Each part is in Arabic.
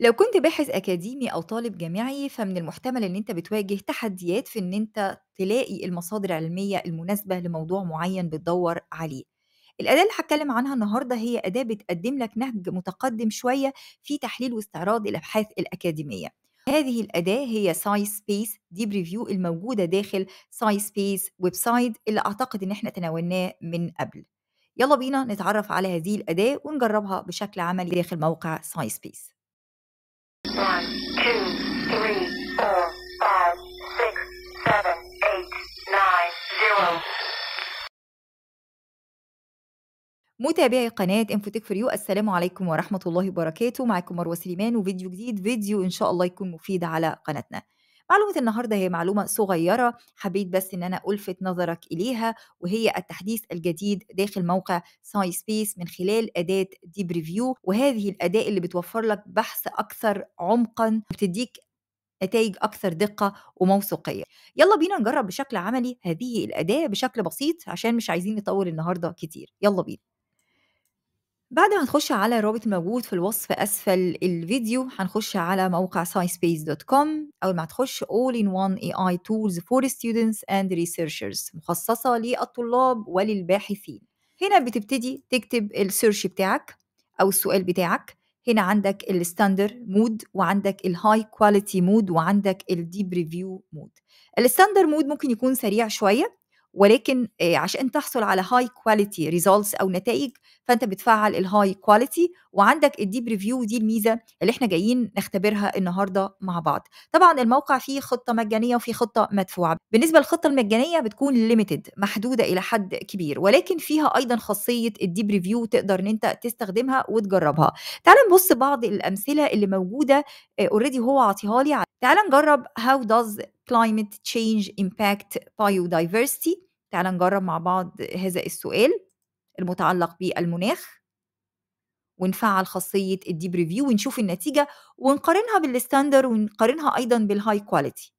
لو كنت باحث أكاديمي أو طالب جامعي فمن المحتمل إن أنت بتواجه تحديات في إن أنت تلاقي المصادر العلمية المناسبة لموضوع معين بتدور عليه الأداة اللي هتكلم عنها النهاردة هي أداة بتقدم لك نهج متقدم شوية في تحليل واستعراض الأبحاث الأكاديمية هذه الأداة هي سايس سبيس ديب ريفيو الموجودة داخل سايس سبيس ويب سايت اللي أعتقد إن احنا تناولناه من قبل يلا بينا نتعرف على هذه الأداة ونجربها بشكل عملي داخل موقع سايس سبيس متابعي قناة انفوتك فور يو السلام عليكم ورحمة الله وبركاته معكم مروة سليمان وفيديو جديد فيديو إن شاء الله يكون مفيد على قناتنا معلومة النهاردة هي معلومة صغيرة حبيت بس إن أنا ألفت نظرك إليها وهي التحديث الجديد داخل موقع ساي سبيس من خلال أداة ديب ريفيو وهذه الأداة اللي بتوفر لك بحث أكثر عمقا بتديك نتائج أكثر دقة وموثوقية يلا بينا نجرب بشكل عملي هذه الأداة بشكل بسيط عشان مش عايزين نطول النهاردة كتير يلا بينا بعد ما تخش على الرابط الموجود في الوصف أسفل الفيديو هنخش على موقع sciencebase.com أول ما هتخش All in One AI Tools for Students and Researchers مخصصة للطلاب وللباحثين هنا بتبتدي تكتب السيرش بتاعك أو السؤال بتاعك هنا عندك الستاندر مود وعندك الهاي كواليتي مود وعندك الديب ريفيو مود الستاندر مود ممكن يكون سريع شويه ولكن آه، عشان تحصل على هاي كواليتي ريزولتس او نتائج فانت بتفعل الهاي كواليتي وعندك الديب ريفيو ودي الميزه اللي احنا جايين نختبرها النهارده مع بعض طبعا الموقع فيه خطه مجانيه وفيه خطه مدفوعه بالنسبه للخطه المجانيه بتكون ليميتد محدوده الى حد كبير ولكن فيها ايضا خاصيه الديب ريفيو تقدر ان انت تستخدمها وتجربها تعال نبص بعض الامثله اللي موجوده اوريدي آه، هو عاطيها لي تعال نجرب هاو داز Climate Change Impact Biodiversity تعال نجرب مع بعض هذا السؤال المتعلق بالمناخ ونفعل خاصية الديب ريفيو ونشوف النتيجة ونقارنها بالستاندر ونقارنها أيضا بالهاي كواليتي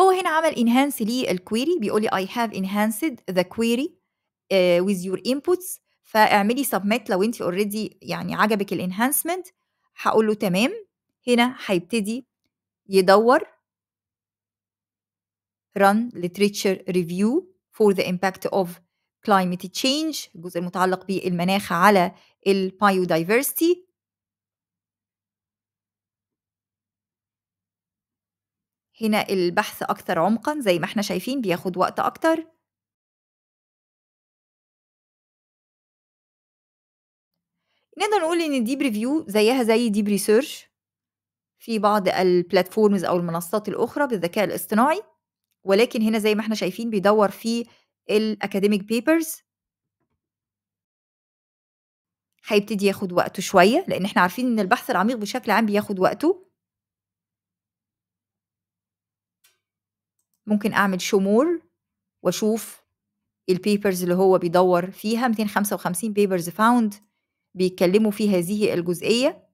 هو هنا عمل انهانس للكويري بيقول لي I have enhanced the query uh, with your inputs فاعملي سبميت لو انت already يعني عجبك الانهانسمنت هقول له تمام هنا هيبتدي يدور run literature review for the impact of climate change الجزء المتعلق بالمناخ على biodiversity هنا البحث أكثر عمقا زي ما احنا شايفين بياخد وقت أكثر نقدر نقول إن الديب ريفيو زيها زي ديب ريسيرش في بعض البلاتفورمز او المنصات الاخرى بالذكاء الاصطناعي ولكن هنا زي ما احنا شايفين بيدور في الاكاديميك بيبرز هيبتدي ياخد وقته شويه لان احنا عارفين ان البحث العميق بشكل عام بياخد وقته ممكن اعمل شمور واشوف البيبرز اللي هو بيدور فيها 255 بيبرز فاوند بيتكلموا في هذه الجزئيه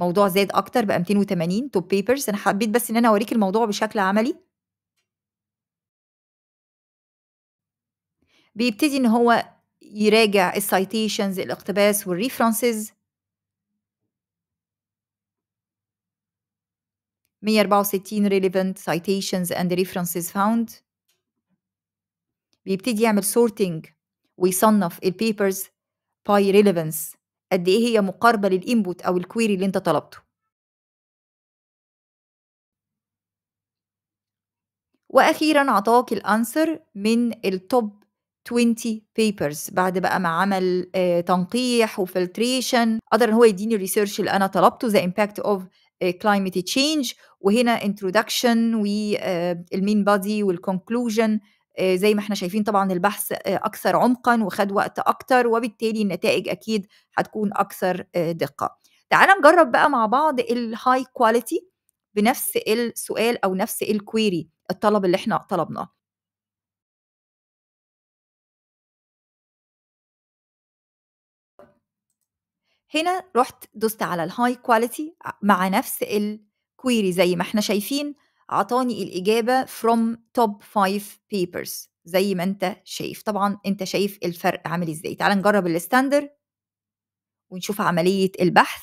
الموضوع زاد أكتر بقى 280 توب بيبرز أنا حبيت بس إن أنا أوريك الموضوع بشكل عملي بيبتدي إن هو يراجع السيتيشنز الاقتباس والريفرنسز 164 relevant citations and references found بيبتدي يعمل sorting ويصنف البيبرز by relevance قد ايه هي مقاربه للانبوت او الكويري اللي انت طلبته واخيرا عطاك الانسر من التوب 20 بيبرز بعد بقى ما عمل آه، تنقيح وفلتريشن قدر ان هو يديني الريسيرش اللي انا طلبته ذا امباكت اوف climate change وهنا introduction والمين بادي والكونكلوجن آه، زي ما احنا شايفين طبعا البحث آه، اكثر عمقا وخد وقت اكتر وبالتالي النتائج اكيد هتكون اكثر آه، دقه تعال نجرب بقى مع بعض الهاي كواليتي بنفس السؤال او نفس الكويري الطلب اللي احنا طلبناه هنا رحت دوست على الهاي كواليتي مع نفس الكويري زي ما احنا شايفين عطاني الإجابة from top 5 papers زي ما أنت شايف طبعا أنت شايف الفرق عامل إزاي تعال نجرب الستاندر ونشوف عملية البحث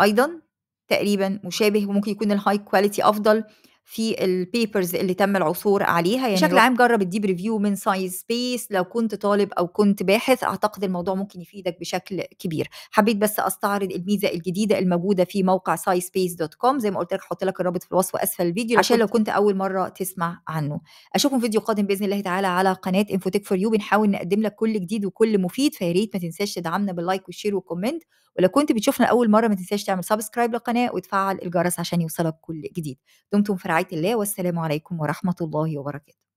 أيضا تقريبا مشابه وممكن يكون الهاي كواليتي أفضل في البيبرز اللي تم العثور عليها يعني بشكل عام جرب الديب ريفيو من ساينس سبيس لو كنت طالب او كنت باحث اعتقد الموضوع ممكن يفيدك بشكل كبير حبيت بس استعرض الميزه الجديده الموجوده في موقع ساي سبيس دوت كوم زي ما قلت لك هحط لك الرابط في الوصف اسفل الفيديو عشان لو كنت اول مره تسمع عنه اشوفكم فيديو قادم باذن الله تعالى على قناه انفوتك فور يو بنحاول نقدم لك كل جديد وكل مفيد فيا ريت ما تنساش تدعمنا باللايك والشير والكومنت ولو كنت بتشوفنا اول مره ما تنساش تعمل سبسكرايب للقناه وتفعل الجرس عشان يوصلك كل جديد دمتم في رعايه الله والسلام عليكم ورحمه الله وبركاته